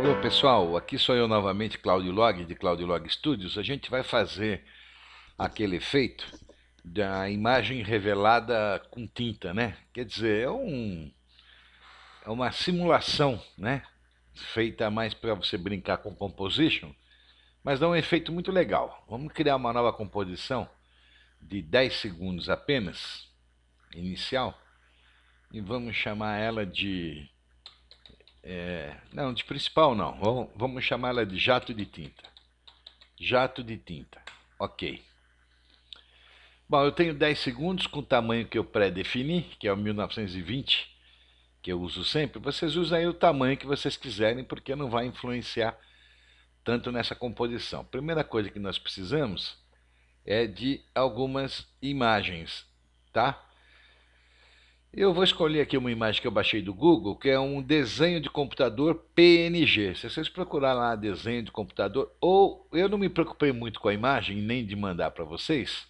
Alô pessoal, aqui sou eu novamente, Claudio Log, de Claudio Log Studios. A gente vai fazer aquele efeito da imagem revelada com tinta, né? Quer dizer, é, um, é uma simulação, né? Feita mais para você brincar com composition, mas dá um efeito muito legal. Vamos criar uma nova composição de 10 segundos apenas, inicial, e vamos chamar ela de é, não, de principal não. Vamos, vamos ela de jato de tinta. Jato de tinta. Ok. Bom, eu tenho 10 segundos com o tamanho que eu pré-defini, que é o 1920, que eu uso sempre. Vocês usam aí o tamanho que vocês quiserem, porque não vai influenciar tanto nessa composição. Primeira coisa que nós precisamos é de algumas imagens, tá? Eu vou escolher aqui uma imagem que eu baixei do Google, que é um desenho de computador PNG. Se vocês procurarem lá desenho de computador, ou eu não me preocupei muito com a imagem, nem de mandar para vocês,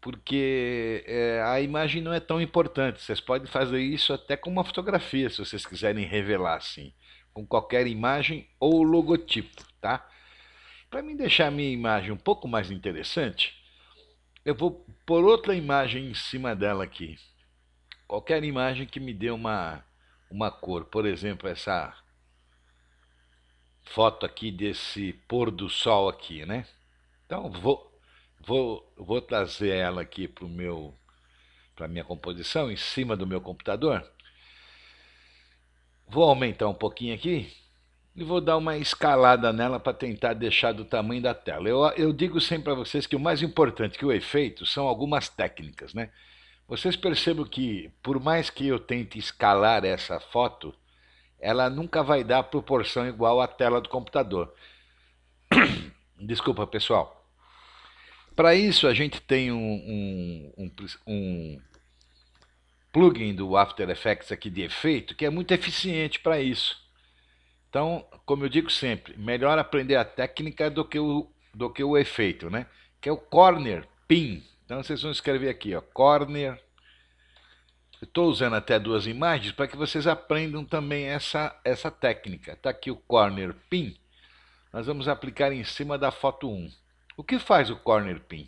porque é, a imagem não é tão importante. Vocês podem fazer isso até com uma fotografia, se vocês quiserem revelar assim, com qualquer imagem ou logotipo, tá? Para me deixar a minha imagem um pouco mais interessante, eu vou pôr outra imagem em cima dela aqui qualquer imagem que me dê uma, uma cor. Por exemplo, essa foto aqui desse pôr do sol aqui, né? Então vou, vou, vou trazer ela aqui para o meu para minha composição em cima do meu computador. Vou aumentar um pouquinho aqui e vou dar uma escalada nela para tentar deixar do tamanho da tela. Eu, eu digo sempre para vocês que o mais importante que o efeito são algumas técnicas, né? Vocês percebam que, por mais que eu tente escalar essa foto, ela nunca vai dar proporção igual à tela do computador. Desculpa, pessoal. Para isso, a gente tem um, um, um, um plugin do After Effects aqui de efeito que é muito eficiente para isso. Então, como eu digo sempre, melhor aprender a técnica do que o, do que o efeito, né? Que é o corner pin, então vocês vão escrever aqui, ó, córnea. Estou usando até duas imagens para que vocês aprendam também essa, essa técnica. Está aqui o corner pin. Nós vamos aplicar em cima da foto 1. O que faz o corner pin?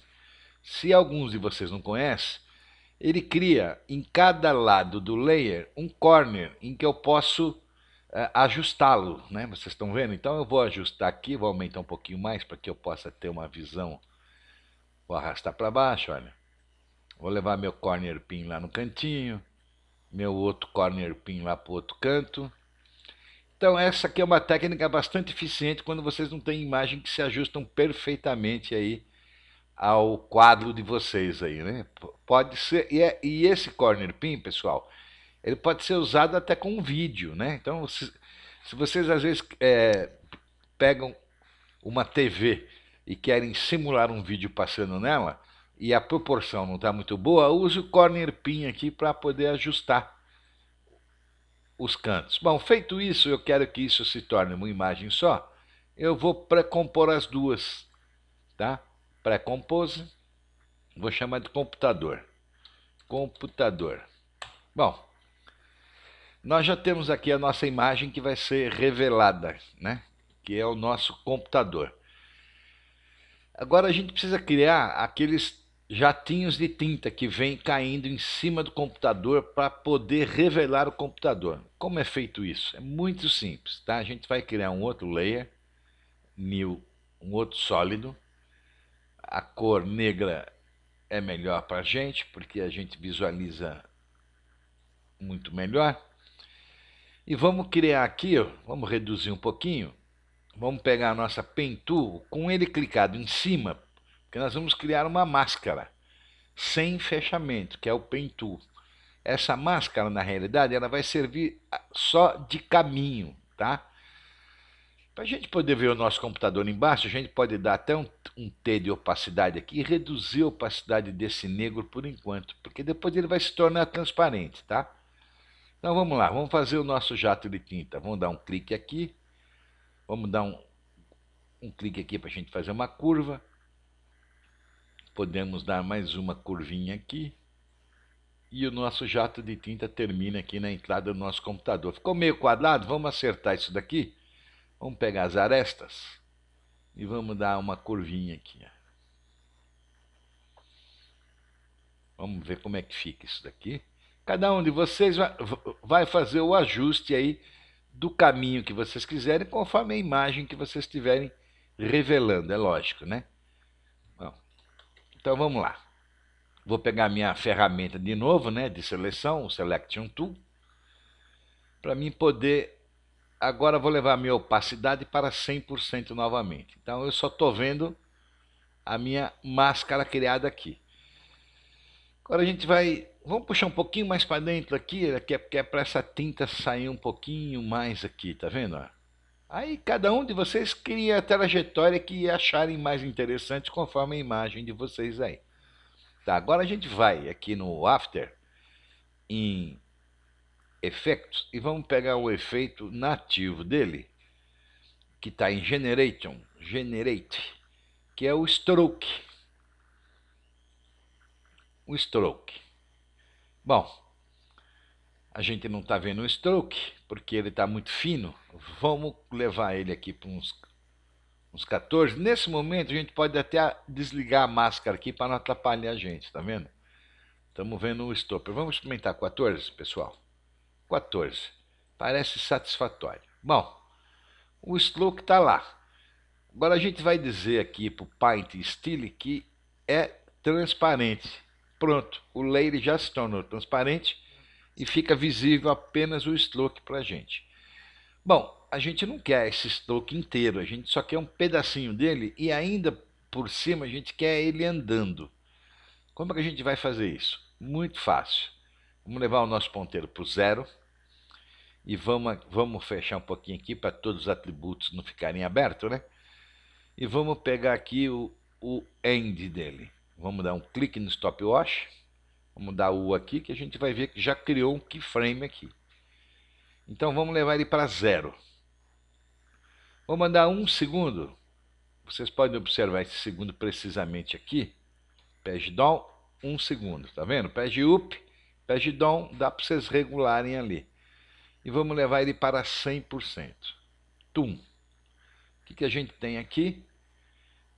Se alguns de vocês não conhecem, ele cria em cada lado do layer um corner em que eu posso eh, ajustá-lo. Né? Vocês estão vendo? Então eu vou ajustar aqui, vou aumentar um pouquinho mais para que eu possa ter uma visão Vou arrastar para baixo, olha. Vou levar meu corner pin lá no cantinho, meu outro corner pin lá para o outro canto. Então essa aqui é uma técnica bastante eficiente quando vocês não têm imagem que se ajustam perfeitamente aí ao quadro de vocês aí, né? Pode ser e, é, e esse corner pin, pessoal, ele pode ser usado até com vídeo, né? Então se, se vocês às vezes é, pegam uma TV e querem simular um vídeo passando nela e a proporção não está muito boa, use o corner pin aqui para poder ajustar os cantos. Bom, feito isso, eu quero que isso se torne uma imagem só. Eu vou pré-compor as duas, tá? Pré-compose, vou chamar de computador. Computador. Bom, nós já temos aqui a nossa imagem que vai ser revelada, né? Que é o nosso computador. Agora a gente precisa criar aqueles jatinhos de tinta que vem caindo em cima do computador para poder revelar o computador. Como é feito isso? É muito simples, tá? A gente vai criar um outro layer, new, um outro sólido. A cor negra é melhor para a gente, porque a gente visualiza muito melhor. E vamos criar aqui, ó, vamos reduzir um pouquinho, Vamos pegar a nossa tool, com ele clicado em cima, porque nós vamos criar uma máscara sem fechamento, que é o tool. Essa máscara, na realidade, ela vai servir só de caminho, tá? Para a gente poder ver o nosso computador embaixo, a gente pode dar até um, um T de opacidade aqui e reduzir a opacidade desse negro por enquanto, porque depois ele vai se tornar transparente, tá? Então vamos lá, vamos fazer o nosso jato de tinta. Vamos dar um clique aqui Vamos dar um, um clique aqui para a gente fazer uma curva. Podemos dar mais uma curvinha aqui. E o nosso jato de tinta termina aqui na entrada do nosso computador. Ficou meio quadrado? Vamos acertar isso daqui. Vamos pegar as arestas e vamos dar uma curvinha aqui. Vamos ver como é que fica isso daqui. Cada um de vocês vai fazer o ajuste aí do caminho que vocês quiserem, conforme a imagem que vocês estiverem revelando, é lógico, né? Bom, então vamos lá. Vou pegar minha ferramenta de novo, né, de seleção, o Selection Tool, para mim poder... Agora vou levar a minha opacidade para 100% novamente. Então eu só estou vendo a minha máscara criada aqui. Agora a gente vai Vamos puxar um pouquinho mais para dentro aqui, que é, é para essa tinta sair um pouquinho mais aqui, tá vendo? Aí cada um de vocês cria a trajetória que acharem mais interessante conforme a imagem de vocês aí. Tá, agora a gente vai aqui no After, em Efeitos, e vamos pegar o efeito nativo dele, que está em Generation, Generate, que é o Stroke. O Stroke. Bom, a gente não está vendo o stroke, porque ele está muito fino. Vamos levar ele aqui para uns, uns 14. Nesse momento, a gente pode até desligar a máscara aqui para não atrapalhar a gente, está vendo? Estamos vendo o stopper. Vamos experimentar 14, pessoal? 14. Parece satisfatório. Bom, o stroke está lá. Agora a gente vai dizer aqui para o Paint Steel que é transparente. Pronto, o layer já se tornou transparente e fica visível apenas o stroke para a gente. Bom, a gente não quer esse stroke inteiro, a gente só quer um pedacinho dele e ainda por cima a gente quer ele andando. Como é que a gente vai fazer isso? Muito fácil. Vamos levar o nosso ponteiro para o zero e vamos, vamos fechar um pouquinho aqui para todos os atributos não ficarem abertos, né? E vamos pegar aqui o, o end dele. Vamos dar um clique no stopwatch. Vamos dar U aqui, que a gente vai ver que já criou um keyframe aqui. Então vamos levar ele para zero. Vou mandar um segundo. Vocês podem observar esse segundo precisamente aqui. Page down, um segundo. Tá vendo? Page up, page down, dá para vocês regularem ali. E vamos levar ele para 100%. Tum. O que, que a gente tem aqui?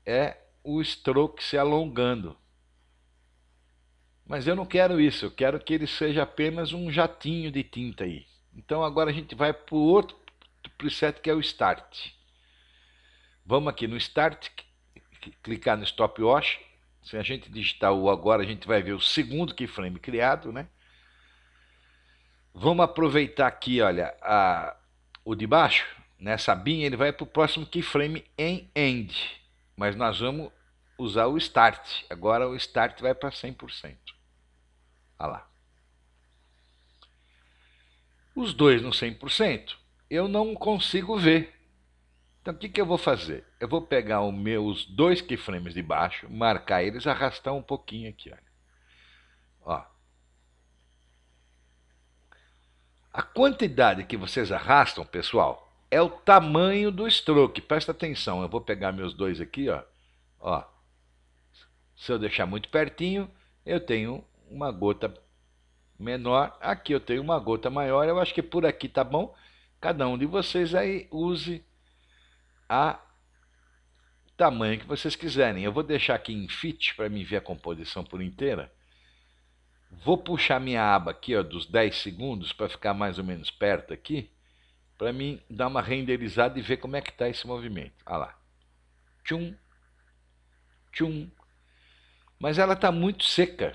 É o stroke se alongando. Mas eu não quero isso, eu quero que ele seja apenas um jatinho de tinta aí. Então agora a gente vai para o outro preset que é o Start. Vamos aqui no Start, clicar no Stop watch Se a gente digitar o agora, a gente vai ver o segundo keyframe criado, né? Vamos aproveitar aqui, olha, a, o de baixo, nessa né? binha, ele vai para o próximo keyframe em End. Mas nós vamos usar o start. Agora o start vai para 100%. Olha lá. Os dois no 100%, eu não consigo ver. Então, o que, que eu vou fazer? Eu vou pegar os meus dois keyframes de baixo, marcar eles, arrastar um pouquinho aqui. Olha. Ó. A quantidade que vocês arrastam, pessoal, é o tamanho do stroke. Presta atenção, eu vou pegar meus dois aqui, ó. ó. Se eu deixar muito pertinho, eu tenho uma gota menor. Aqui eu tenho uma gota maior. Eu acho que por aqui tá bom. Cada um de vocês aí use a tamanho que vocês quiserem. Eu vou deixar aqui em fit para me ver a composição por inteira. Vou puxar minha aba aqui ó, dos 10 segundos para ficar mais ou menos perto aqui para mim dar uma renderizada e ver como é que está esse movimento. Olha ah lá. Tchum, tchum. Mas ela está muito seca.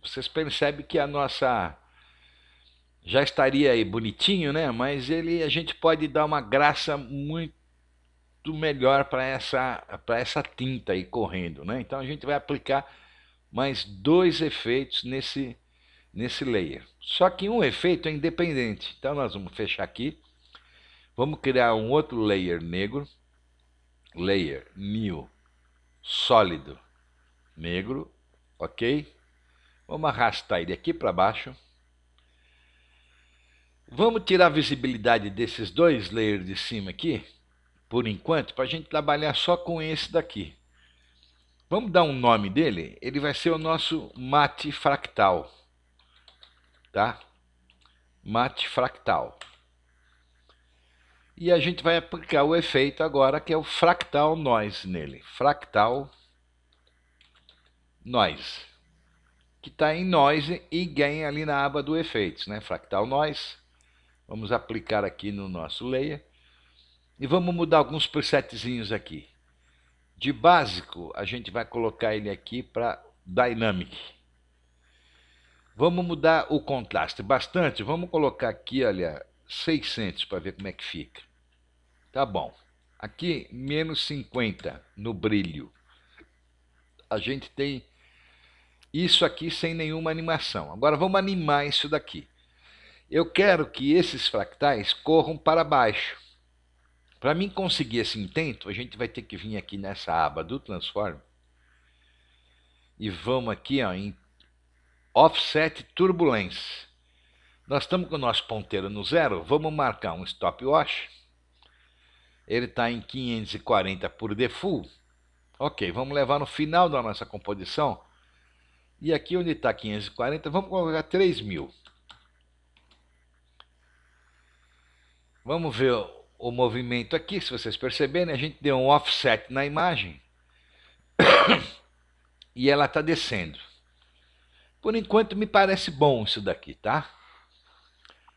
Vocês percebem que a nossa já estaria aí bonitinho, né? Mas ele a gente pode dar uma graça muito melhor para essa para essa tinta aí correndo, né? Então a gente vai aplicar mais dois efeitos nesse nesse layer. Só que um efeito é independente. Então nós vamos fechar aqui Vamos criar um outro layer negro, layer new, sólido, negro, ok? Vamos arrastar ele aqui para baixo. Vamos tirar a visibilidade desses dois layers de cima aqui, por enquanto, para a gente trabalhar só com esse daqui. Vamos dar um nome dele? Ele vai ser o nosso mate fractal, tá? Mate fractal. E a gente vai aplicar o efeito agora, que é o fractal noise nele. Fractal noise. Que está em noise e gain ali na aba do efeitos, né? Fractal noise. Vamos aplicar aqui no nosso layer. E vamos mudar alguns presetzinhos aqui. De básico, a gente vai colocar ele aqui para Dynamic. Vamos mudar o contraste bastante. Vamos colocar aqui, olha, 600 para ver como é que fica. Tá bom. Aqui, menos 50 no brilho. A gente tem isso aqui sem nenhuma animação. Agora, vamos animar isso daqui. Eu quero que esses fractais corram para baixo. Para mim conseguir esse intento, a gente vai ter que vir aqui nessa aba do Transform e vamos aqui ó, em Offset Turbulence. Nós estamos com o nosso ponteiro no zero, vamos marcar um stop Ele está em 540 por default. Ok, vamos levar no final da nossa composição. E aqui onde está 540, vamos colocar 3.000. Vamos ver o movimento aqui, se vocês perceberem, a gente deu um offset na imagem e ela está descendo. Por enquanto me parece bom isso daqui, tá?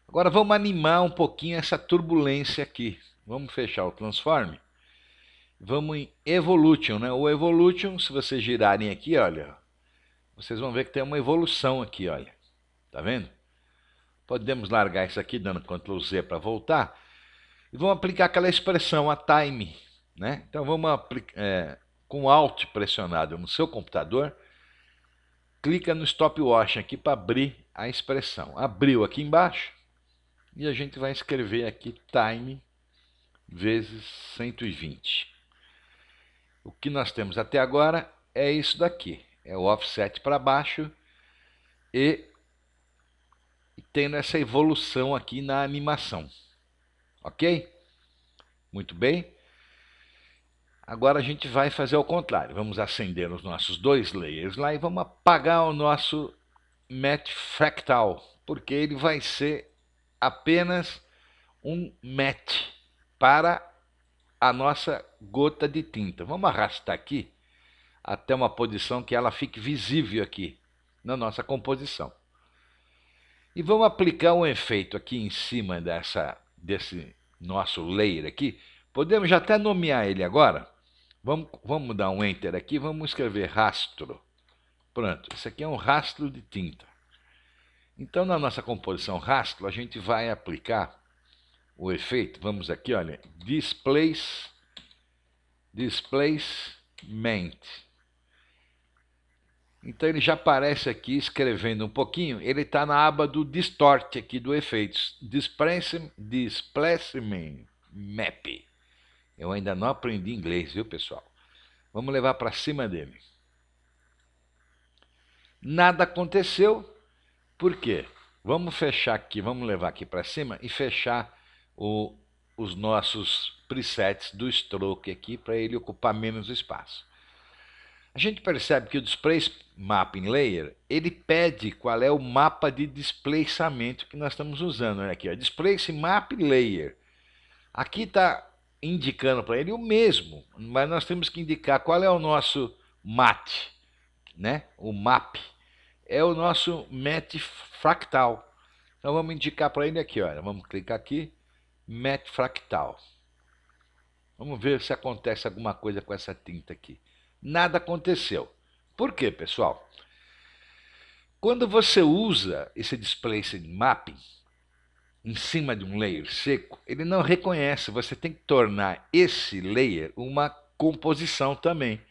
Agora vamos animar um pouquinho essa turbulência aqui. Vamos fechar o transform. Vamos em evolution, né? O evolution, se vocês girarem aqui, olha, vocês vão ver que tem uma evolução aqui, olha. Tá vendo? Podemos largar isso aqui dando Ctrl Z para voltar. E vamos aplicar aquela expressão, a time, né? Então vamos aplicar, é, com Alt pressionado no seu computador, clica no stopwatch aqui para abrir a expressão. Abriu aqui embaixo, e a gente vai escrever aqui time vezes 120. O que nós temos até agora é isso daqui, é o offset para baixo e tendo essa evolução aqui na animação, ok? Muito bem. Agora a gente vai fazer o contrário. Vamos acender os nossos dois layers lá e vamos apagar o nosso Match Fractal, porque ele vai ser apenas um match para a nossa gota de tinta. Vamos arrastar aqui até uma posição que ela fique visível aqui na nossa composição. E vamos aplicar um efeito aqui em cima dessa, desse nosso layer aqui. Podemos já até nomear ele agora. Vamos, vamos dar um Enter aqui, vamos escrever rastro. Pronto, isso aqui é um rastro de tinta. Então, na nossa composição rastro, a gente vai aplicar o efeito, vamos aqui, olha, displace, displacement. Então ele já aparece aqui escrevendo um pouquinho, ele está na aba do distort aqui do efeitos, displacement map. Eu ainda não aprendi inglês, viu pessoal? Vamos levar para cima dele. Nada aconteceu, por quê? Vamos fechar aqui, vamos levar aqui para cima e fechar o, os nossos presets do stroke aqui para ele ocupar menos espaço. A gente percebe que o Display Mapping Layer, ele pede qual é o mapa de desplaçamento que nós estamos usando. Olha né, aqui, ó, Displace Map Layer. Aqui está indicando para ele o mesmo, mas nós temos que indicar qual é o nosso MAT, né? o MAP é o nosso Mat fractal. Então vamos indicar para ele aqui, olha, vamos clicar aqui, Mat fractal. Vamos ver se acontece alguma coisa com essa tinta aqui. Nada aconteceu. Por quê, pessoal? Quando você usa esse displacement mapping em cima de um layer seco, ele não reconhece. Você tem que tornar esse layer uma composição também.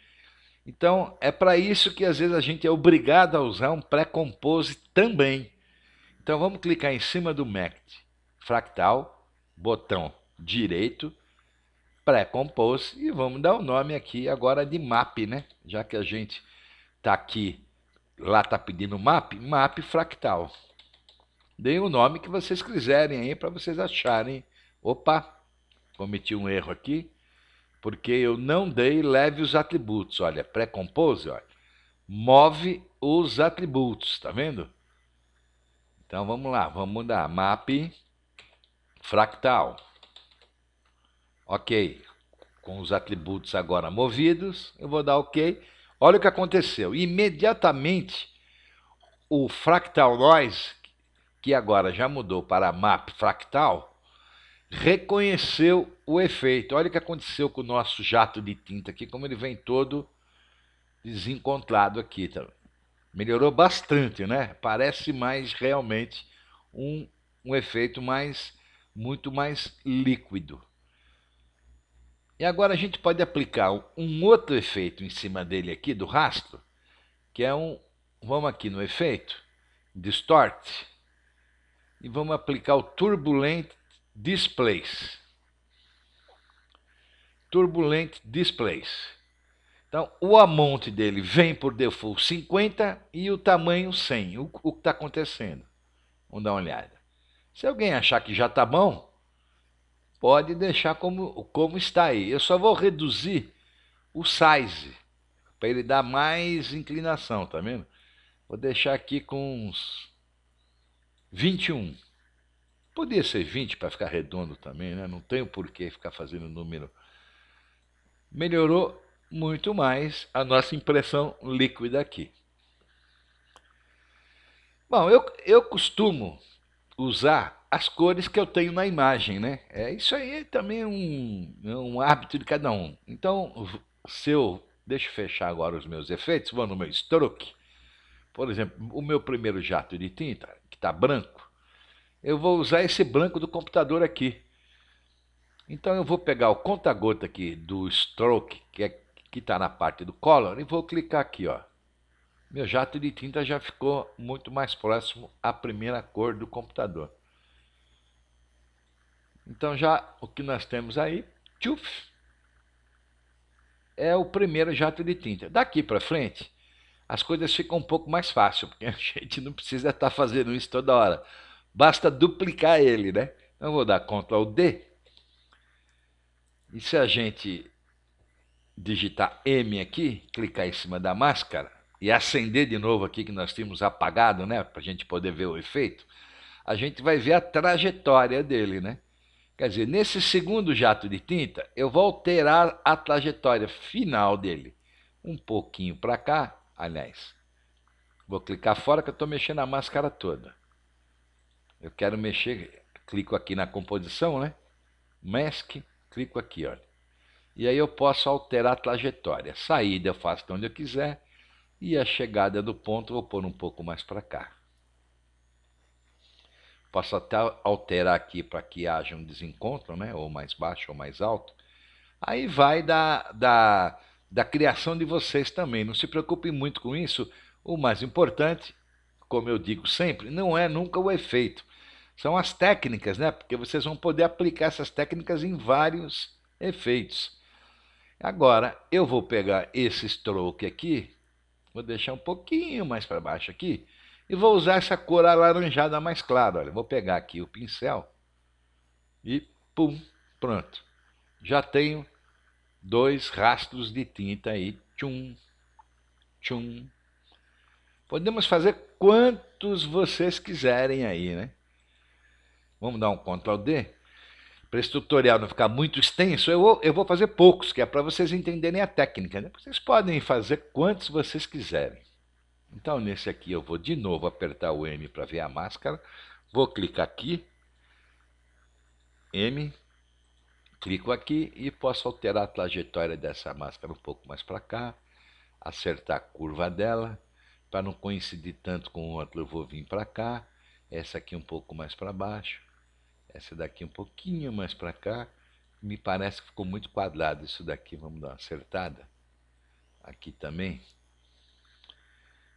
Então, é para isso que às vezes a gente é obrigado a usar um pré-compose também. Então, vamos clicar em cima do MACT, fractal, botão direito, pré-compose, e vamos dar o um nome aqui agora de MAP, né? Já que a gente está aqui, lá está pedindo MAP, MAP fractal. Deem o nome que vocês quiserem aí para vocês acharem. Opa, cometi um erro aqui porque eu não dei leve os atributos. Olha, pré-compose, olha. Move os atributos, tá vendo? Então vamos lá, vamos mudar. Map fractal. Ok. Com os atributos agora movidos, eu vou dar ok. Olha o que aconteceu. Imediatamente, o fractal noise, que agora já mudou para map fractal, reconheceu o efeito. Olha o que aconteceu com o nosso jato de tinta aqui, como ele vem todo desencontrado aqui. Tá? Melhorou bastante, né? Parece mais realmente um, um efeito mais muito mais líquido. E agora a gente pode aplicar um outro efeito em cima dele aqui, do rastro, que é um... Vamos aqui no efeito, distort, e vamos aplicar o turbulent displays. Turbulent displays. Então, o amount dele vem por default 50 e o tamanho 100. O, o que está acontecendo? Vamos dar uma olhada. Se alguém achar que já está bom, pode deixar como, como está aí. Eu só vou reduzir o size para ele dar mais inclinação, tá vendo? Vou deixar aqui com uns 21. Podia ser 20 para ficar redondo também, né? Não tenho por que ficar fazendo número. Melhorou muito mais a nossa impressão líquida aqui. Bom, eu, eu costumo usar as cores que eu tenho na imagem, né? É, isso aí é também um, é um hábito de cada um. Então, se eu... Deixa eu fechar agora os meus efeitos, vou no meu stroke. Por exemplo, o meu primeiro jato de tinta, que está branco, eu vou usar esse branco do computador aqui. Então eu vou pegar o conta-gota aqui do stroke, que é, está na parte do color, e vou clicar aqui. Ó. Meu jato de tinta já ficou muito mais próximo à primeira cor do computador. Então já o que nós temos aí, tchuf, é o primeiro jato de tinta. Daqui para frente, as coisas ficam um pouco mais fáceis, porque a gente não precisa estar tá fazendo isso toda hora. Basta duplicar ele, né? Então, eu vou dar Ctrl D. E se a gente digitar M aqui, clicar em cima da máscara e acender de novo aqui que nós tínhamos apagado, né? Para a gente poder ver o efeito, a gente vai ver a trajetória dele, né? Quer dizer, nesse segundo jato de tinta, eu vou alterar a trajetória final dele. Um pouquinho para cá, aliás. Vou clicar fora que eu estou mexendo a máscara toda. Eu quero mexer, clico aqui na composição, né? Mask, clico aqui, olha. E aí eu posso alterar a trajetória. Saída eu faço de onde eu quiser. E a chegada do ponto eu vou pôr um pouco mais para cá. Posso até alterar aqui para que haja um desencontro, né? Ou mais baixo ou mais alto. Aí vai da, da, da criação de vocês também. Não se preocupe muito com isso. O mais importante como eu digo sempre, não é nunca o efeito. São as técnicas, né? Porque vocês vão poder aplicar essas técnicas em vários efeitos. Agora, eu vou pegar esse stroke aqui, vou deixar um pouquinho mais para baixo aqui, e vou usar essa cor alaranjada mais clara. Olha, vou pegar aqui o pincel e pum, pronto. Já tenho dois rastros de tinta aí. Tchum, tchum, Podemos fazer quantos vocês quiserem aí, né? Vamos dar um Ctrl D? Para esse tutorial não ficar muito extenso, eu vou, eu vou fazer poucos, que é para vocês entenderem a técnica. Né? Vocês podem fazer quantos vocês quiserem. Então, nesse aqui, eu vou de novo apertar o M para ver a máscara. Vou clicar aqui. M. Clico aqui e posso alterar a trajetória dessa máscara um pouco mais para cá. Acertar a curva dela para não coincidir tanto com outro, eu vou vir para cá, essa aqui é um pouco mais para baixo, essa daqui é um pouquinho mais para cá. Me parece que ficou muito quadrado isso daqui, vamos dar uma acertada. Aqui também.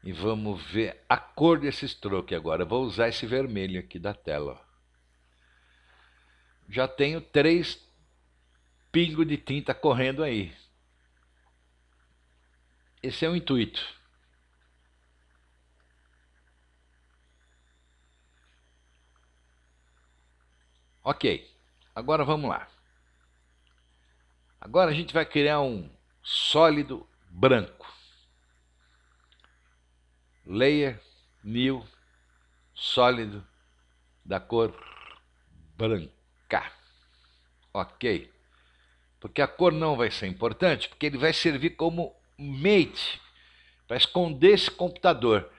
E vamos ver a cor desse stroke agora. vou usar esse vermelho aqui da tela. Ó. Já tenho três pingos de tinta correndo aí. Esse é o intuito. Ok, agora vamos lá. Agora a gente vai criar um sólido branco. Layer New sólido da cor branca. Ok. Porque a cor não vai ser importante, porque ele vai servir como mate para esconder esse computador.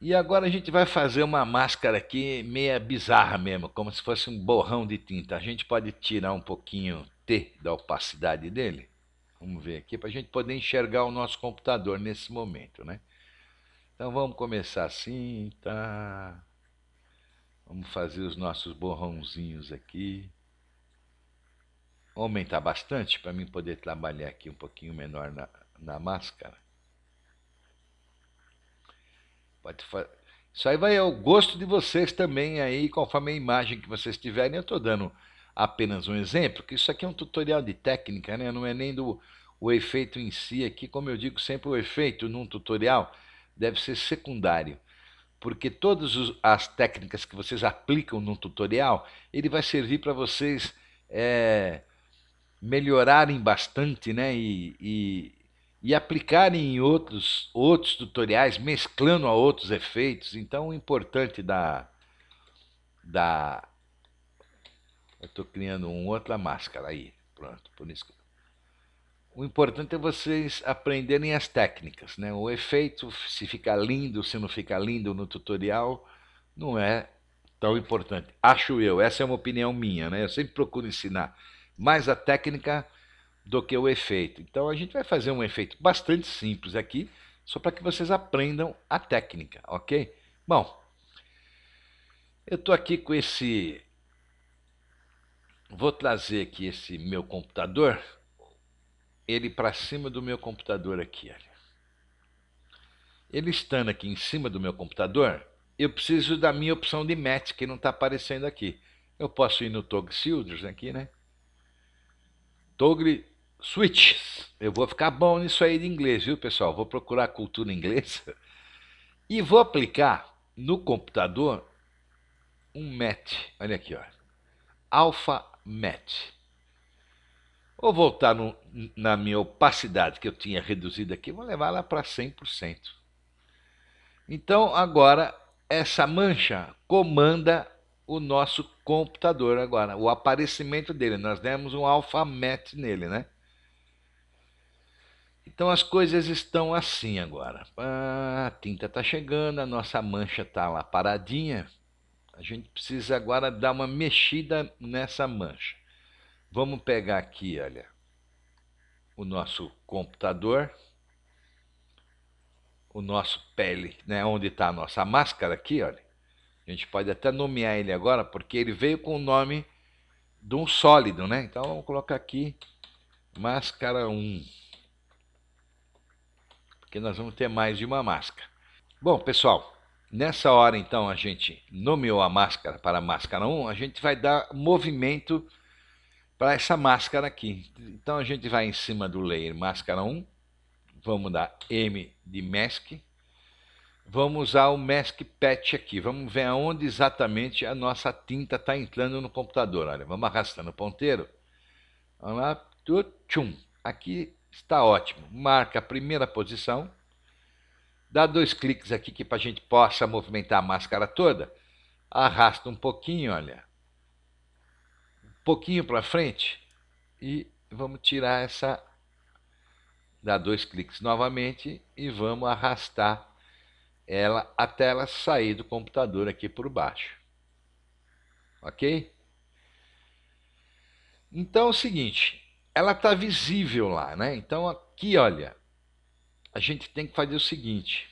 E agora a gente vai fazer uma máscara aqui meia bizarra mesmo, como se fosse um borrão de tinta. A gente pode tirar um pouquinho T da opacidade dele. Vamos ver aqui para a gente poder enxergar o nosso computador nesse momento, né? Então vamos começar assim, tá? Vamos fazer os nossos borrãozinhos aqui. Vou aumentar tá bastante para mim poder trabalhar aqui um pouquinho menor na, na máscara. Pode fazer. Isso aí vai ao gosto de vocês também aí, conforme a imagem que vocês tiverem. Eu estou dando apenas um exemplo, que isso aqui é um tutorial de técnica, né? Não é nem do o efeito em si aqui, como eu digo sempre, o efeito num tutorial deve ser secundário, porque todas as técnicas que vocês aplicam num tutorial, ele vai servir para vocês é, melhorarem bastante, né? E, e, e aplicarem em outros, outros tutoriais, mesclando a outros efeitos. Então, o importante da. da eu estou criando uma outra máscara aí. Pronto, por isso que... O importante é vocês aprenderem as técnicas, né? O efeito, se fica lindo, se não fica lindo no tutorial, não é tão importante. Acho eu, essa é uma opinião minha, né? Eu sempre procuro ensinar. Mas a técnica do que o efeito. Então a gente vai fazer um efeito bastante simples aqui, só para que vocês aprendam a técnica, ok? Bom, eu estou aqui com esse... Vou trazer aqui esse meu computador, ele para cima do meu computador aqui. Olha. Ele estando aqui em cima do meu computador, eu preciso da minha opção de match, que não está aparecendo aqui. Eu posso ir no Toggle Shielders aqui, né? Toggle switches. Eu vou ficar bom nisso aí de inglês, viu, pessoal? Vou procurar cultura inglesa e vou aplicar no computador um match. Olha aqui, ó. Alpha match. Vou voltar no, na minha opacidade que eu tinha reduzido aqui, vou levar ela para 100%. Então, agora, essa mancha comanda o nosso computador agora, o aparecimento dele. Nós demos um match nele, né? Então as coisas estão assim agora. Ah, a tinta está chegando, a nossa mancha está lá paradinha. A gente precisa agora dar uma mexida nessa mancha. Vamos pegar aqui, olha, o nosso computador, o nosso pele, né, onde está a nossa máscara aqui, olha. A gente pode até nomear ele agora, porque ele veio com o nome de um sólido, né? Então vamos colocar aqui máscara 1 porque nós vamos ter mais de uma máscara. Bom, pessoal, nessa hora então a gente nomeou a máscara para a máscara 1, a gente vai dar movimento para essa máscara aqui. Então a gente vai em cima do layer máscara 1, vamos dar M de mask, vamos usar o mask patch aqui, vamos ver aonde exatamente a nossa tinta está entrando no computador. Olha, vamos arrastando o ponteiro, vamos lá, tchum, aqui Está ótimo. Marca a primeira posição. Dá dois cliques aqui que para a gente possa movimentar a máscara toda. Arrasta um pouquinho, olha. Um pouquinho para frente. E vamos tirar essa... Dá dois cliques novamente e vamos arrastar ela até ela sair do computador aqui por baixo. Ok? Então é o seguinte, ela está visível lá, né? Então aqui, olha, a gente tem que fazer o seguinte.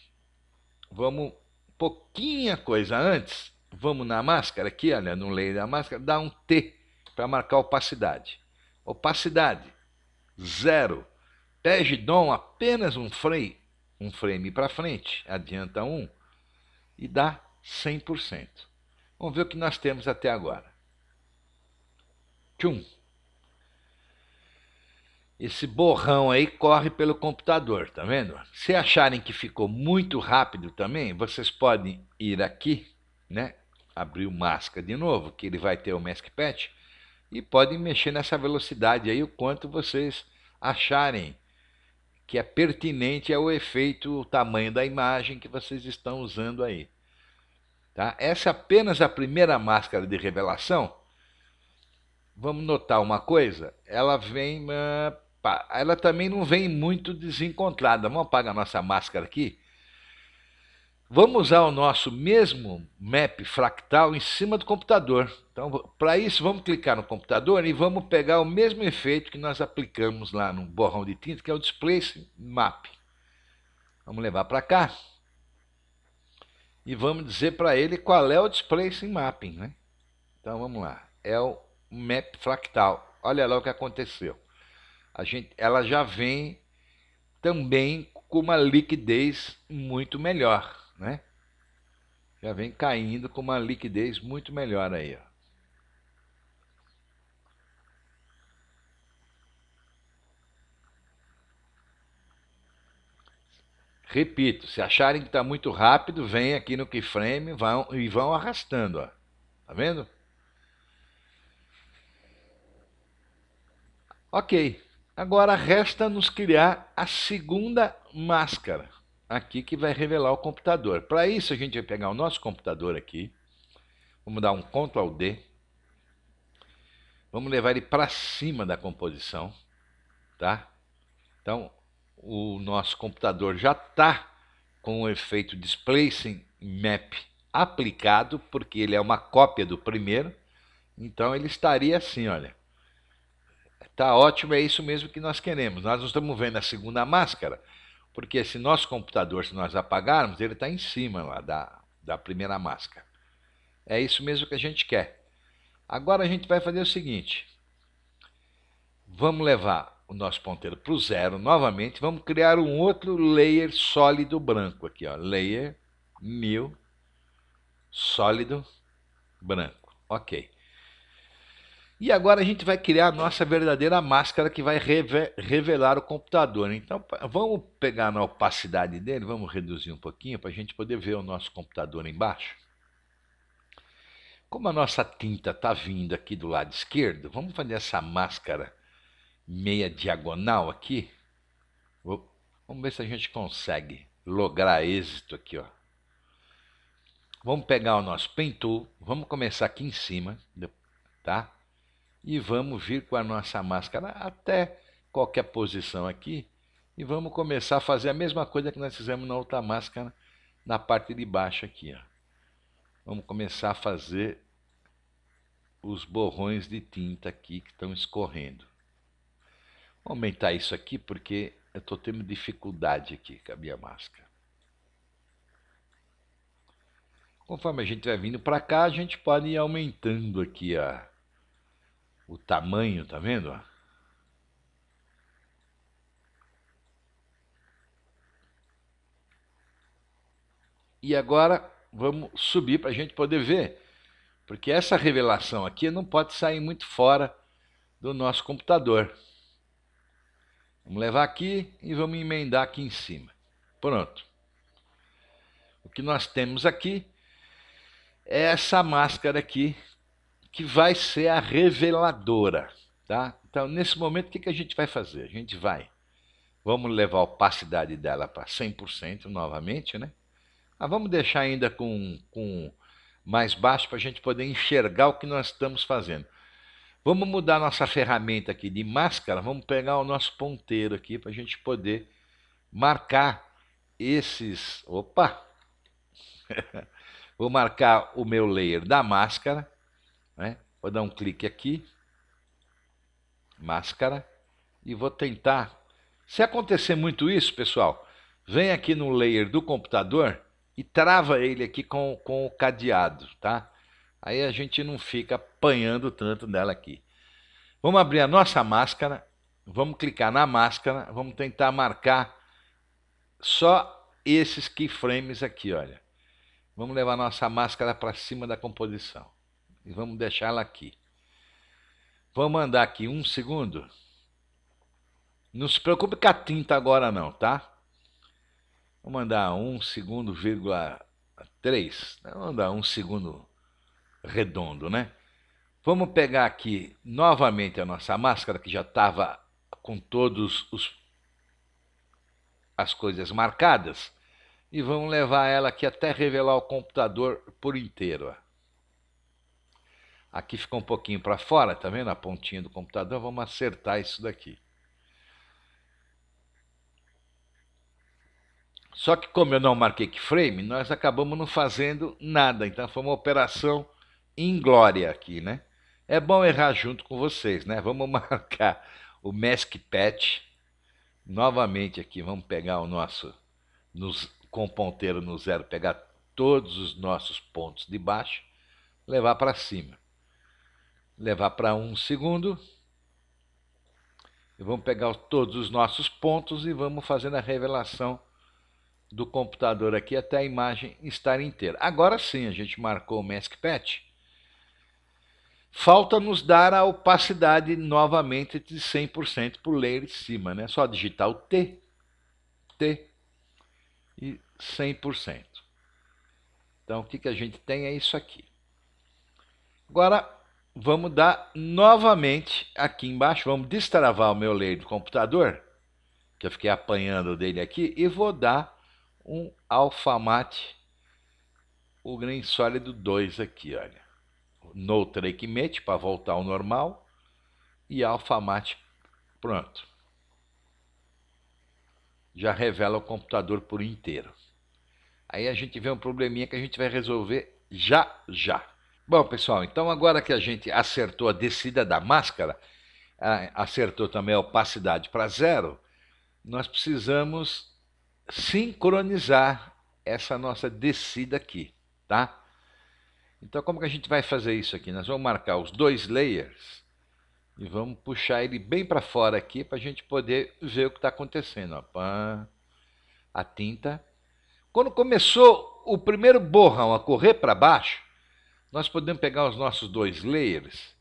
Vamos pouquinha coisa antes, vamos na máscara aqui, olha, no layer da máscara, dá um T para marcar opacidade. Opacidade, zero. dom apenas um frame, um frame para frente, adianta um e dá 100%. Vamos ver o que nós temos até agora. Tchum. Esse borrão aí corre pelo computador, tá vendo? Se acharem que ficou muito rápido também, vocês podem ir aqui, né? Abrir o Masca de novo, que ele vai ter o Mask Patch, e podem mexer nessa velocidade aí o quanto vocês acharem que é pertinente ao efeito, o tamanho da imagem que vocês estão usando aí. Tá? Essa é apenas a primeira máscara de revelação. Vamos notar uma coisa, ela vem uh, ela também não vem muito desencontrada. Vamos apagar nossa máscara aqui. Vamos usar o nosso mesmo map fractal em cima do computador. Então, para isso, vamos clicar no computador e vamos pegar o mesmo efeito que nós aplicamos lá no borrão de tinta, que é o Displace Map. Vamos levar para cá e vamos dizer para ele qual é o Displacing Mapping. Né? Então, vamos lá. É o Map Fractal. Olha lá o que aconteceu a gente, ela já vem também com uma liquidez muito melhor, né? Já vem caindo com uma liquidez muito melhor aí, ó. Repito, se acharem que está muito rápido, vem aqui no keyframe vão, e vão arrastando, ó. Tá vendo? Ok. Agora resta nos criar a segunda máscara aqui que vai revelar o computador. Para isso a gente vai pegar o nosso computador aqui, vamos dar um Ctrl D, vamos levar ele para cima da composição, tá? Então o nosso computador já está com o efeito Displacing Map aplicado, porque ele é uma cópia do primeiro, então ele estaria assim, olha. Tá ótimo, é isso mesmo que nós queremos. Nós não estamos vendo a segunda máscara, porque se nosso computador, se nós apagarmos, ele está em cima lá da, da primeira máscara. É isso mesmo que a gente quer. Agora a gente vai fazer o seguinte: vamos levar o nosso ponteiro para o zero novamente, vamos criar um outro layer sólido branco aqui, ó. Layer new sólido branco. Ok. E agora a gente vai criar a nossa verdadeira máscara que vai revelar o computador. Então vamos pegar na opacidade dele, vamos reduzir um pouquinho para a gente poder ver o nosso computador embaixo. Como a nossa tinta está vindo aqui do lado esquerdo, vamos fazer essa máscara meia diagonal aqui. vamos ver se a gente consegue lograr êxito aqui. Ó. Vamos pegar o nosso Pen Tool, vamos começar aqui em cima, tá? e vamos vir com a nossa máscara até qualquer posição aqui e vamos começar a fazer a mesma coisa que nós fizemos na outra máscara na parte de baixo aqui. Ó. Vamos começar a fazer os borrões de tinta aqui que estão escorrendo. Vou aumentar isso aqui porque eu estou tendo dificuldade aqui com a minha máscara. Conforme a gente vai vindo para cá, a gente pode ir aumentando aqui a o tamanho, tá vendo? E agora vamos subir para a gente poder ver, porque essa revelação aqui não pode sair muito fora do nosso computador. Vamos levar aqui e vamos emendar aqui em cima. Pronto. O que nós temos aqui é essa máscara aqui que vai ser a reveladora. Tá? Então, nesse momento, o que, que a gente vai fazer? A gente vai. Vamos levar a opacidade dela para 100% novamente, né? Mas vamos deixar ainda com, com mais baixo para a gente poder enxergar o que nós estamos fazendo. Vamos mudar nossa ferramenta aqui de máscara, vamos pegar o nosso ponteiro aqui para a gente poder marcar esses... Opa! Vou marcar o meu layer da máscara né? Vou dar um clique aqui, máscara, e vou tentar. Se acontecer muito isso, pessoal, vem aqui no layer do computador e trava ele aqui com, com o cadeado, tá? Aí a gente não fica apanhando tanto dela aqui. Vamos abrir a nossa máscara, vamos clicar na máscara, vamos tentar marcar só esses keyframes aqui, olha. Vamos levar nossa máscara para cima da composição e vamos deixá-la aqui. Vamos andar aqui um segundo. Não se preocupe com a tinta agora não, tá? Vamos andar um segundo, vírgula três né? Vamos andar um segundo redondo, né? Vamos pegar aqui novamente a nossa máscara, que já estava com todos os as coisas marcadas, e vamos levar ela aqui até revelar o computador por inteiro. Ó. Aqui ficou um pouquinho para fora, tá vendo? A pontinha do computador, vamos acertar isso daqui. Só que como eu não marquei keyframe, nós acabamos não fazendo nada. Então foi uma operação inglória aqui, né? É bom errar junto com vocês, né? Vamos marcar o mask patch novamente aqui. Vamos pegar o nosso nos, com o ponteiro no zero, pegar todos os nossos pontos de baixo, levar para cima levar para um segundo. E vamos pegar todos os nossos pontos e vamos fazendo a revelação do computador aqui até a imagem estar inteira. Agora sim, a gente marcou o mask patch. Falta nos dar a opacidade novamente de 100% para o layer de cima, né? Só digitar o T, T e 100%. Então, o que, que a gente tem é isso aqui. Agora, vamos dar novamente aqui embaixo, vamos destravar o meu layer do computador, que eu fiquei apanhando dele aqui, e vou dar um alfamate, o Green Sólido 2 aqui, olha. No trackmate Mate, para voltar ao normal, e alfamate, pronto. Já revela o computador por inteiro. Aí a gente vê um probleminha que a gente vai resolver já, já. Bom, pessoal, então agora que a gente acertou a descida da máscara, acertou também a opacidade para zero, nós precisamos sincronizar essa nossa descida aqui, tá? Então, como que a gente vai fazer isso aqui? Nós vamos marcar os dois layers e vamos puxar ele bem para fora aqui para a gente poder ver o que está acontecendo. Ó. Pã, a tinta. Quando começou o primeiro borrão a correr para baixo, nós podemos pegar os nossos dois layers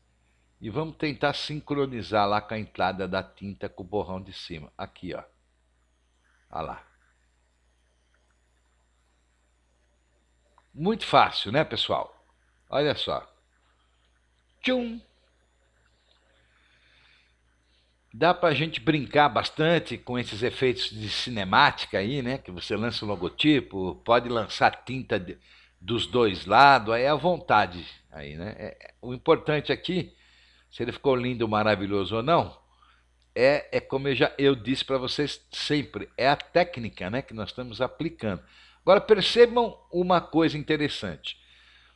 e vamos tentar sincronizar lá com a entrada da tinta com o borrão de cima. Aqui, ó. Olha lá. Muito fácil, né, pessoal? Olha só. Tchum! Dá para a gente brincar bastante com esses efeitos de cinemática aí, né? Que você lança o logotipo, pode lançar tinta... De dos dois lados, aí é a vontade. Aí, né? É, é, o importante aqui, se ele ficou lindo, maravilhoso ou não, é, é como eu já eu disse para vocês sempre, é a técnica né, que nós estamos aplicando. Agora percebam uma coisa interessante.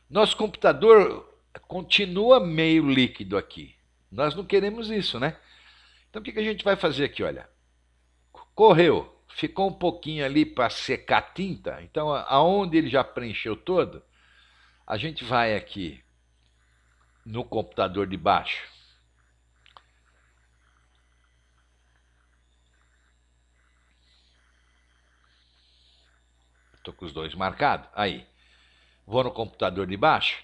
Nosso computador continua meio líquido aqui. Nós não queremos isso, né? Então o que, que a gente vai fazer aqui? Olha, correu, ficou um pouquinho ali para secar a tinta. Então, aonde ele já preencheu todo, a gente vai aqui no computador de baixo. Estou com os dois marcados. Aí. Vou no computador de baixo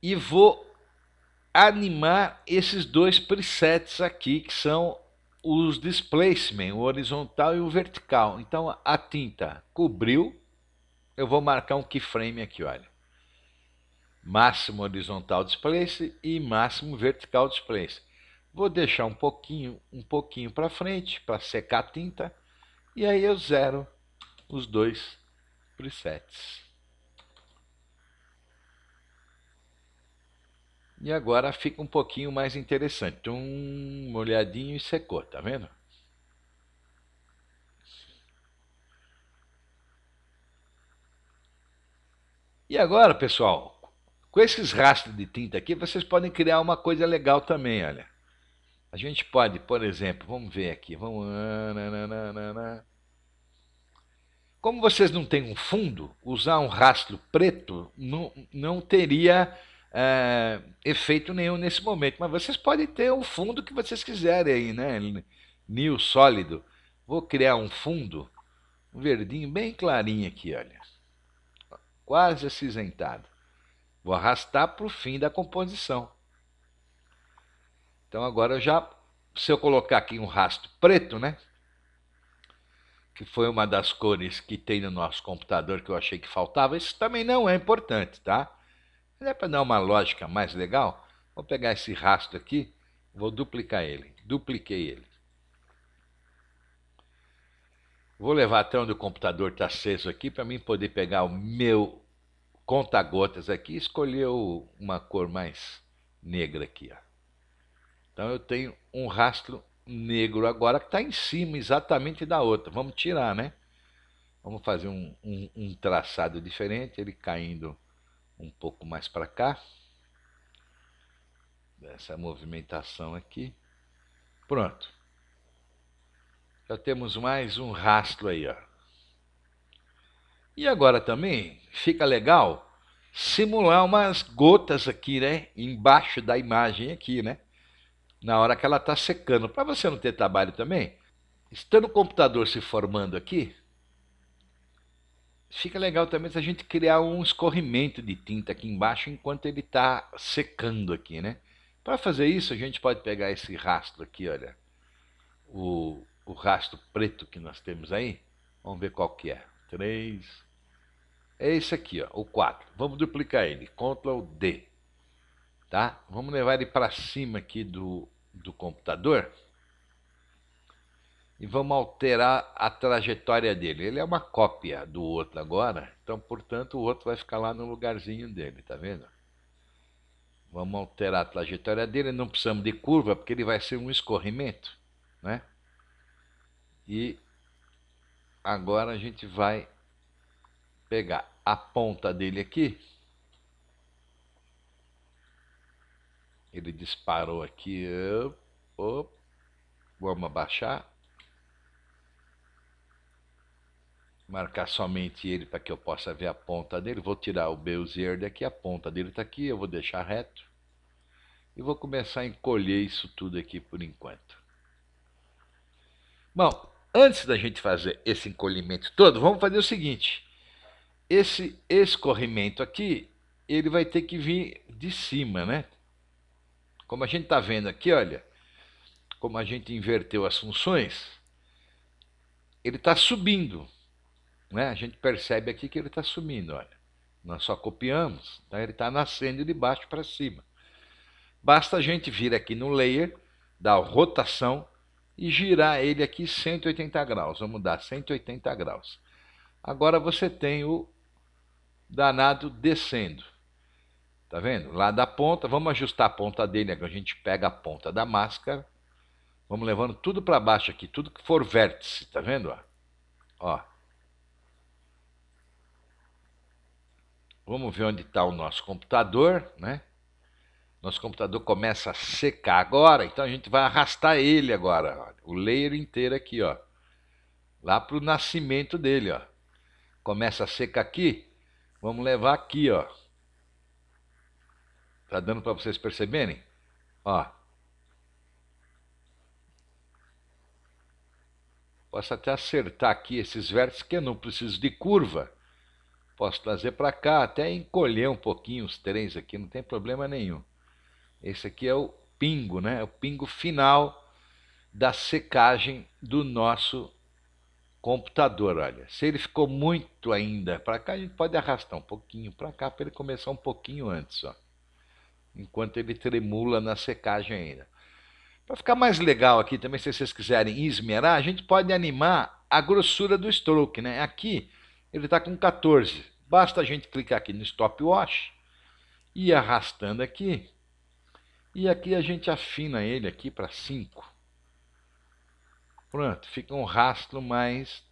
e vou animar esses dois presets aqui, que são os displacement, o horizontal e o vertical. Então a tinta cobriu, eu vou marcar um keyframe aqui, olha. Máximo horizontal displace e máximo vertical displace. Vou deixar um pouquinho, um pouquinho para frente para secar a tinta e aí eu zero os dois presets. E agora fica um pouquinho mais interessante. Um molhadinho e secou, tá vendo? E agora, pessoal, com esses rastros de tinta aqui, vocês podem criar uma coisa legal também, olha. A gente pode, por exemplo, vamos ver aqui, vamos... Como vocês não têm um fundo, usar um rastro preto não, não teria é, efeito nenhum nesse momento. Mas vocês podem ter o fundo que vocês quiserem aí, né? New sólido. Vou criar um fundo, um verdinho bem clarinho aqui, olha. Quase acinzentado. Vou arrastar para o fim da composição. Então agora eu já, se eu colocar aqui um rastro preto, né? Que foi uma das cores que tem no nosso computador que eu achei que faltava. Isso também não é importante, tá? é para dar uma lógica mais legal, vou pegar esse rastro aqui, vou duplicar ele. Dupliquei ele. Vou levar até onde o computador está aceso aqui para mim poder pegar o meu conta-gotas aqui e escolher uma cor mais negra aqui. Ó. Então eu tenho um rastro negro agora que está em cima exatamente da outra. Vamos tirar, né? Vamos fazer um, um, um traçado diferente, ele caindo um pouco mais para cá. Essa movimentação aqui. Pronto. Já temos mais um rastro aí, ó. E agora também fica legal simular umas gotas aqui, né? Embaixo da imagem aqui, né? Na hora que ela está secando. Para você não ter trabalho também, estando o computador se formando aqui, Fica legal também se a gente criar um escorrimento de tinta aqui embaixo enquanto ele está secando aqui, né? Para fazer isso, a gente pode pegar esse rastro aqui, olha. O, o rastro preto que nós temos aí. Vamos ver qual que é. 3. É esse aqui, ó, o 4. Vamos duplicar ele. Ctrl D. Tá? Vamos levar ele para cima aqui do, do computador e vamos alterar a trajetória dele. Ele é uma cópia do outro agora, então, portanto, o outro vai ficar lá no lugarzinho dele, tá vendo? Vamos alterar a trajetória dele, não precisamos de curva, porque ele vai ser um escorrimento, né? E agora a gente vai pegar a ponta dele aqui. Ele disparou aqui. Op, op. Vamos abaixar. marcar somente ele para que eu possa ver a ponta dele. Vou tirar o Beuzier daqui, a ponta dele está aqui, eu vou deixar reto. E vou começar a encolher isso tudo aqui por enquanto. Bom, antes da gente fazer esse encolhimento todo, vamos fazer o seguinte. Esse escorrimento aqui, ele vai ter que vir de cima, né? Como a gente está vendo aqui, olha, como a gente inverteu as funções, ele está subindo né, a gente percebe aqui que ele está sumindo, olha. Nós só copiamos, então tá? ele está nascendo de baixo para cima. Basta a gente vir aqui no layer, dar rotação e girar ele aqui 180 graus. Vamos dar 180 graus. Agora você tem o danado descendo. Tá vendo? Lá da ponta, vamos ajustar a ponta dele, agora a gente pega a ponta da máscara, vamos levando tudo para baixo aqui, tudo que for vértice, tá vendo? Ó, Vamos ver onde está o nosso computador, né? Nosso computador começa a secar agora, então a gente vai arrastar ele agora, ó, o leiro inteiro aqui, ó. Lá para o nascimento dele, ó. Começa a secar aqui, vamos levar aqui, ó. Tá dando para vocês perceberem? Ó. Posso até acertar aqui esses vértices que eu não preciso de curva. Posso trazer para cá, até encolher um pouquinho os três aqui, não tem problema nenhum. Esse aqui é o pingo, né? É o pingo final da secagem do nosso computador, olha. Se ele ficou muito ainda para cá, a gente pode arrastar um pouquinho para cá para ele começar um pouquinho antes, ó. Enquanto ele tremula na secagem ainda. Para ficar mais legal aqui também, se vocês quiserem esmerar, a gente pode animar a grossura do stroke, né? Aqui ele está com 14. Basta a gente clicar aqui no stopwatch e arrastando aqui. E aqui a gente afina ele aqui para 5. Pronto, fica um rastro mais...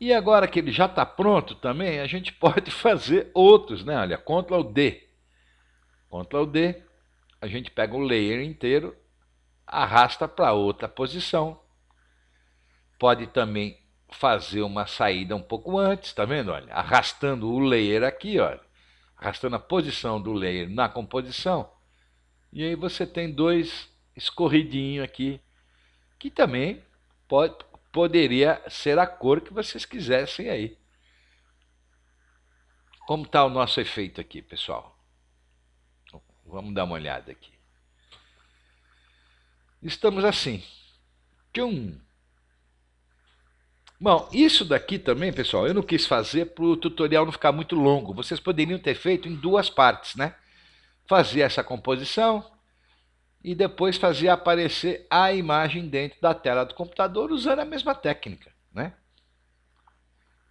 E agora que ele já está pronto também, a gente pode fazer outros, né? Olha, Ctrl D. Ctrl D, a gente pega o layer inteiro, arrasta para outra posição. Pode também fazer uma saída um pouco antes, tá vendo? Olha, arrastando o layer aqui, olha, arrastando a posição do layer na composição. E aí você tem dois escorridinhos aqui, que também pode, poderia ser a cor que vocês quisessem aí. Como está o nosso efeito aqui, pessoal? Vamos dar uma olhada aqui. Estamos assim. Tchum! Bom, isso daqui também, pessoal, eu não quis fazer para o tutorial não ficar muito longo. Vocês poderiam ter feito em duas partes, né? Fazer essa composição e depois fazer aparecer a imagem dentro da tela do computador usando a mesma técnica, né?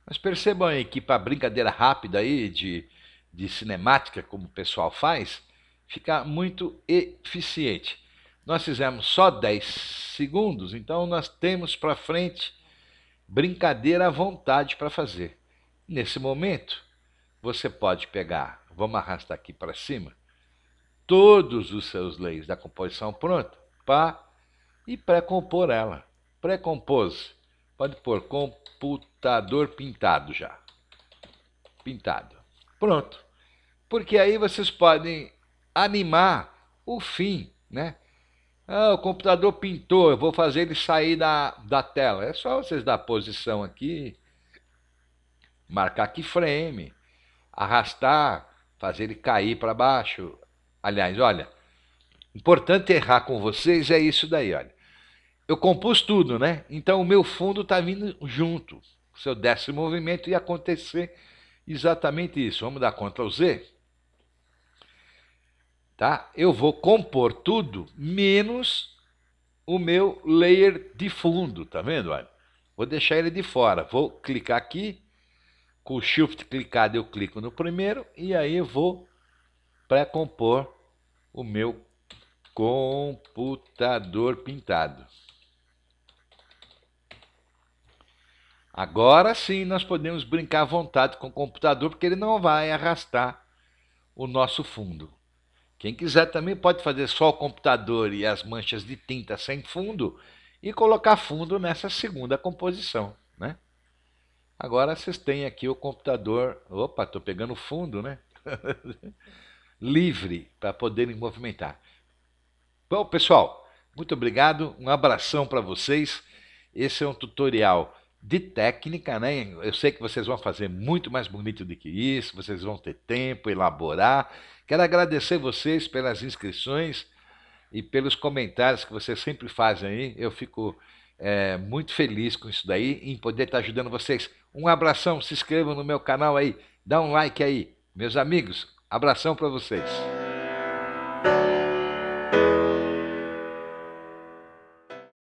Mas percebam aí que para brincadeira rápida aí de, de cinemática, como o pessoal faz, fica muito eficiente. Nós fizemos só 10 segundos, então nós temos para frente brincadeira à vontade para fazer. Nesse momento, você pode pegar, vamos arrastar aqui para cima, todos os seus leis da composição pronta, pá, e pré-compor ela. Pré-compose. Pode pôr computador pintado já. Pintado. Pronto. Porque aí vocês podem animar o fim, né? Ah, o computador pintou, eu vou fazer ele sair da, da tela. É só vocês dar posição aqui, marcar keyframe, frame, arrastar, fazer ele cair para baixo. Aliás, olha, importante errar com vocês é isso daí, olha. Eu compus tudo, né? Então o meu fundo está vindo junto. Se eu desse movimento, ia acontecer exatamente isso. Vamos dar Ctrl Z? tá? eu vou compor tudo menos o meu layer de fundo, tá vendo? Olha? Vou deixar ele de fora, vou clicar aqui, com o shift clicado eu clico no primeiro e aí eu vou pré-compor o meu computador pintado. Agora sim nós podemos brincar à vontade com o computador, porque ele não vai arrastar o nosso fundo. Quem quiser também pode fazer só o computador e as manchas de tinta sem fundo e colocar fundo nessa segunda composição, né? Agora vocês têm aqui o computador, opa, estou pegando fundo, né? Livre para poderem movimentar. Bom, pessoal, muito obrigado, um abração para vocês. Esse é um tutorial de técnica, né? Eu sei que vocês vão fazer muito mais bonito do que isso, vocês vão ter tempo, elaborar. Quero agradecer vocês pelas inscrições e pelos comentários que vocês sempre fazem aí. Eu fico é, muito feliz com isso daí, em poder estar ajudando vocês. Um abração, se inscrevam no meu canal aí, dá um like aí. Meus amigos, abração para vocês.